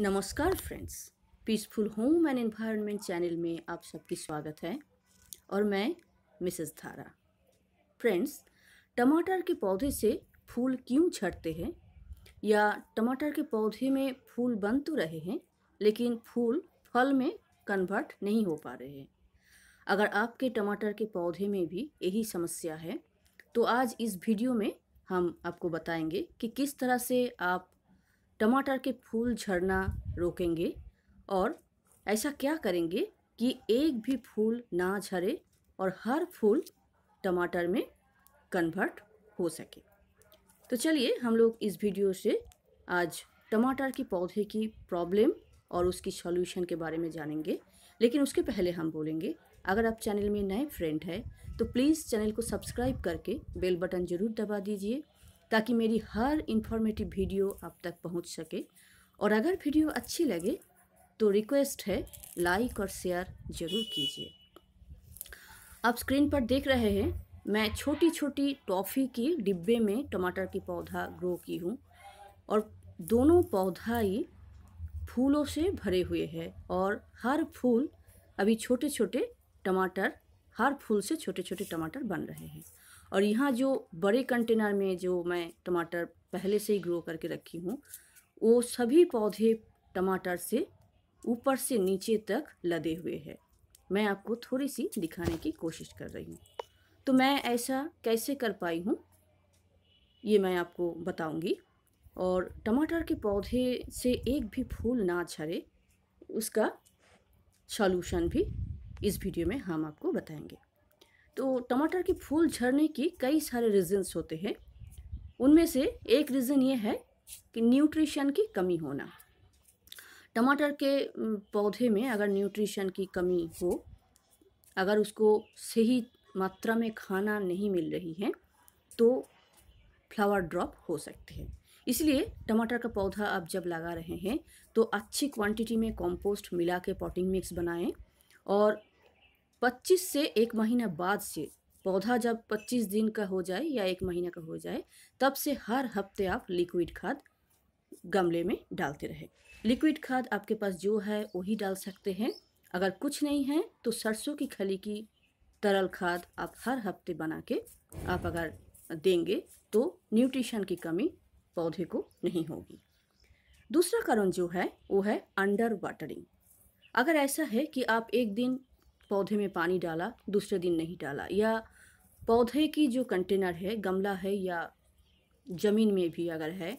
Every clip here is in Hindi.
नमस्कार friends peaceful home and environment channel में आप सबकी स्वागत है और मैं मिसेस धारा फ्रेंड्स टमाटर के पौधे से फूल क्यों छटते हैं या टमाटर के पौधे में फूल बन तो रहे हैं लेकिन फूल फल में कन्वर्ट नहीं हो पा रहे हैं अगर आपके टमाटर के पौधे में भी यही समस्या है तो आज इस वीडियो में हम आपको बताएंगे कि किस तरह से आप टमाटर के फूल झड़ना रोकेंगे और ऐसा क्या करेंगे कि एक भी फूल ना झरे और हर फूल टमाटर में कन्वर्ट हो सके तो चलिए हम लोग इस वीडियो से आज टमाटर के पौधे की प्रॉब्लम और उसकी सॉल्यूशन के बारे में जानेंगे लेकिन उसके पहले हम बोलेंगे अगर आप चैनल में नए फ्रेंड हैं तो प्लीज़ चैनल को सब्सक्राइब करके बेल बटन ज़रूर दबा दीजिए ताकि मेरी हर इन्फॉर्मेटिव वीडियो आप तक पहुंच सके और अगर वीडियो अच्छी लगे तो रिक्वेस्ट है लाइक और शेयर ज़रूर कीजिए आप स्क्रीन पर देख रहे हैं मैं छोटी छोटी टॉफ़ी के डिब्बे में टमाटर की पौधा ग्रो की हूँ और दोनों पौधा ही फूलों से भरे हुए हैं और हर फूल अभी छोटे छोटे टमाटर हर फूल से छोटे छोटे टमाटर बन रहे हैं और यहाँ जो बड़े कंटेनर में जो मैं टमाटर पहले से ही ग्रो करके रखी हूँ वो सभी पौधे टमाटर से ऊपर से नीचे तक लदे हुए हैं मैं आपको थोड़ी सी दिखाने की कोशिश कर रही हूँ तो मैं ऐसा कैसे कर पाई हूँ ये मैं आपको बताऊँगी और टमाटर के पौधे से एक भी फूल ना झरे उसका सॉल्यूशन भी इस वीडियो में हम आपको बताएंगे तो टमाटर के फूल झड़ने की कई सारे रीजन्स होते हैं उनमें से एक रीज़न ये है कि न्यूट्रिशन की कमी होना टमाटर के पौधे में अगर न्यूट्रिशन की कमी हो अगर उसको सही मात्रा में खाना नहीं मिल रही है तो फ्लावर ड्रॉप हो सकते हैं इसलिए टमाटर का पौधा आप जब लगा रहे हैं तो अच्छी क्वांटिटी में कंपोस्ट मिला के पॉटिंग मिक्स बनाएं और 25 से एक महीना बाद से पौधा जब 25 दिन का हो जाए या एक महीना का हो जाए तब से हर हफ्ते आप लिक्विड खाद गमले में डालते रहे लिक्विड खाद आपके पास जो है वही डाल सकते हैं अगर कुछ नहीं है तो सरसों की खली की तरल खाद आप हर हफ्ते बना के आप अगर देंगे तो न्यूट्रिशन की कमी पौधे को नहीं होगी दूसरा कारण जो है वो है अंडर वाटरिंग अगर ऐसा है कि आप एक दिन पौधे में पानी डाला दूसरे दिन नहीं डाला या पौधे की जो कंटेनर है गमला है या ज़मीन में भी अगर है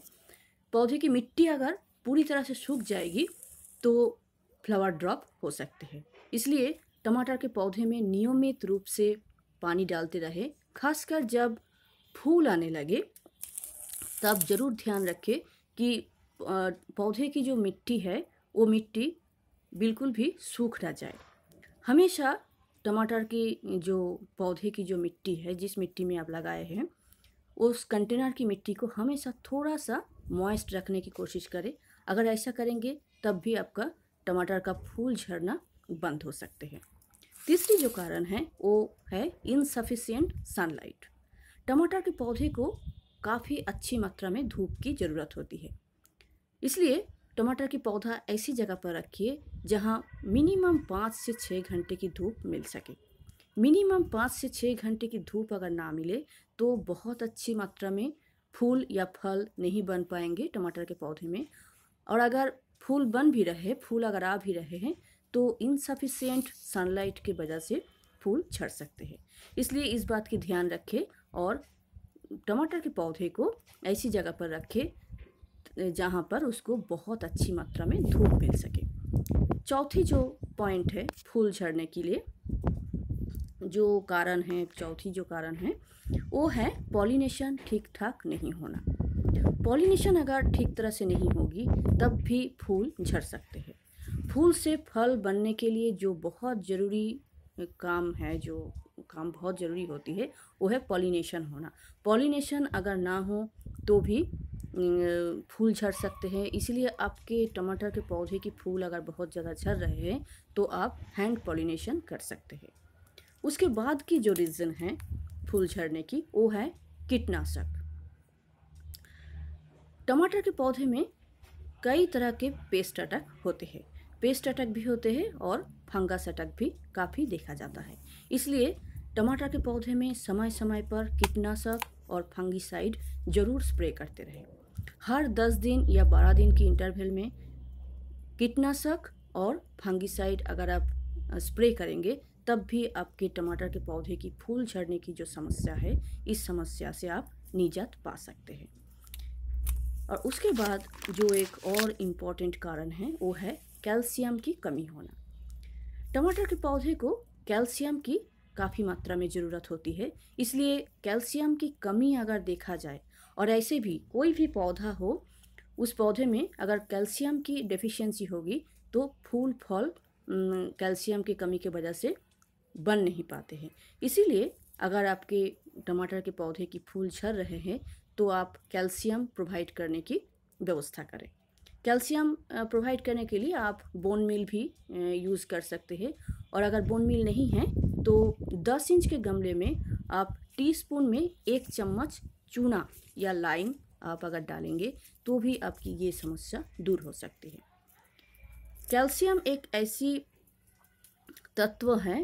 पौधे की मिट्टी अगर पूरी तरह से सूख जाएगी तो फ्लावर ड्रॉप हो सकते हैं इसलिए टमाटर के पौधे में नियमित रूप से पानी डालते रहे खासकर जब फूल आने लगे तब ज़रूर ध्यान रखें कि पौधे की जो मिट्टी है वो मिट्टी बिल्कुल भी सूख ना जाए हमेशा टमाटर की जो पौधे की जो मिट्टी है जिस मिट्टी में आप लगाए हैं उस कंटेनर की मिट्टी को हमेशा थोड़ा सा मॉइस्ट रखने की कोशिश करें अगर ऐसा करेंगे तब भी आपका टमाटर का फूल झड़ना बंद हो सकते हैं तीसरी जो कारण है वो है इनसफिशियंट सनलाइट टमाटर के पौधे को काफ़ी अच्छी मात्रा में धूप की ज़रूरत होती है इसलिए टमाटर की पौधा ऐसी जगह पर रखिए जहाँ मिनिमम पाँच से छः घंटे की धूप मिल सके मिनिमम पाँच से छः घंटे की धूप अगर ना मिले तो बहुत अच्छी मात्रा में फूल या फल नहीं बन पाएंगे टमाटर के पौधे में और अगर फूल बन भी रहे फूल अगर आ भी रहे हैं तो इनसफिशियंट सनलाइट की वजह से फूल छड़ सकते हैं इसलिए इस बात की ध्यान रखें और टमाटर के पौधे को ऐसी जगह पर रखें जहाँ पर उसको बहुत अच्छी मात्रा में धूप मिल सके चौथी जो पॉइंट है फूल झड़ने के लिए जो कारण है चौथी जो कारण है वो है पॉलिनेशन ठीक ठाक नहीं होना पॉलिनेशन अगर ठीक तरह से नहीं होगी तब भी फूल झड़ सकते हैं फूल से फल बनने के लिए जो बहुत ज़रूरी काम है जो काम बहुत ज़रूरी होती है वो है पॉलिनेशन होना पॉलिनेशन अगर ना हो तो भी फूल झड़ सकते हैं इसीलिए आपके टमाटर के पौधे की फूल अगर बहुत ज़्यादा झड़ रहे हैं तो आप हैंड पॉलिनेशन कर सकते हैं उसके बाद की जो रीज़न है फूल झड़ने की वो है कीटनाशक टमाटर के पौधे में कई तरह के पेस्ट अटक होते हैं पेस्ट अटक भी होते हैं और फंगस अटक भी काफ़ी देखा जाता है इसलिए टमाटर के पौधे में समय समय पर कीटनाशक और फंगिसाइड जरूर स्प्रे करते रहें हर दस दिन या बारह दिन की इंटरवल में कीटनाशक और फंगिसाइड अगर आप स्प्रे करेंगे तब भी आपके टमाटर के पौधे की फूल झड़ने की जो समस्या है इस समस्या से आप निजात पा सकते हैं और उसके बाद जो एक और इम्पॉर्टेंट कारण है वो है कैल्शियम की कमी होना टमाटर के पौधे को कैल्शियम की काफ़ी मात्रा में ज़रूरत होती है इसलिए कैल्शियम की कमी अगर देखा जाए और ऐसे भी कोई भी पौधा हो उस पौधे में अगर कैल्शियम की डेफिशिएंसी होगी तो फूल फल कैल्शियम की कमी की वजह से बन नहीं पाते हैं इसीलिए अगर आपके टमाटर के पौधे की फूल झड़ रहे हैं तो आप कैल्शियम प्रोवाइड करने की व्यवस्था करें कैल्शियम प्रोवाइड करने के लिए आप बोन मिल भी यूज़ कर सकते हैं और अगर बोन मिल नहीं है तो 10 इंच के गमले में आप टीस्पून में एक चम्मच चूना या लाइन आप अगर डालेंगे तो भी आपकी ये समस्या दूर हो सकती है कैल्शियम एक ऐसी तत्व है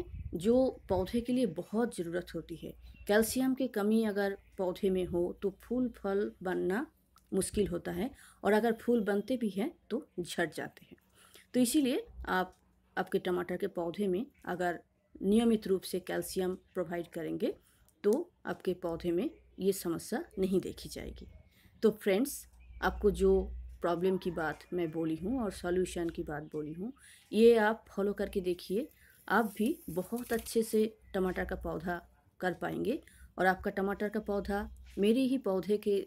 जो पौधे के लिए बहुत ज़रूरत होती है कैल्शियम की कमी अगर पौधे में हो तो फूल फल बनना मुश्किल होता है और अगर फूल बनते भी हैं तो झट जाते हैं तो इसीलिए आप आपके टमाटर के पौधे में अगर नियमित रूप से कैल्शियम प्रोवाइड करेंगे तो आपके पौधे में ये समस्या नहीं देखी जाएगी तो फ्रेंड्स आपको जो प्रॉब्लम की बात मैं बोली हूँ और सॉल्यूशन की बात बोली हूँ ये आप फॉलो करके देखिए आप भी बहुत अच्छे से टमाटर का पौधा कर पाएंगे और आपका टमाटर का पौधा मेरे ही पौधे के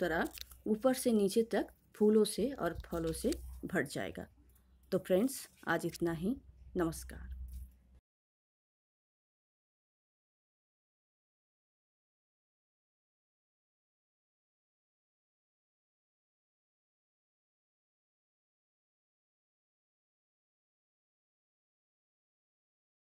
तरह ऊपर से नीचे तक फूलों से और फलों से भर जाएगा तो फ्रेंड्स आज इतना ही नमस्कार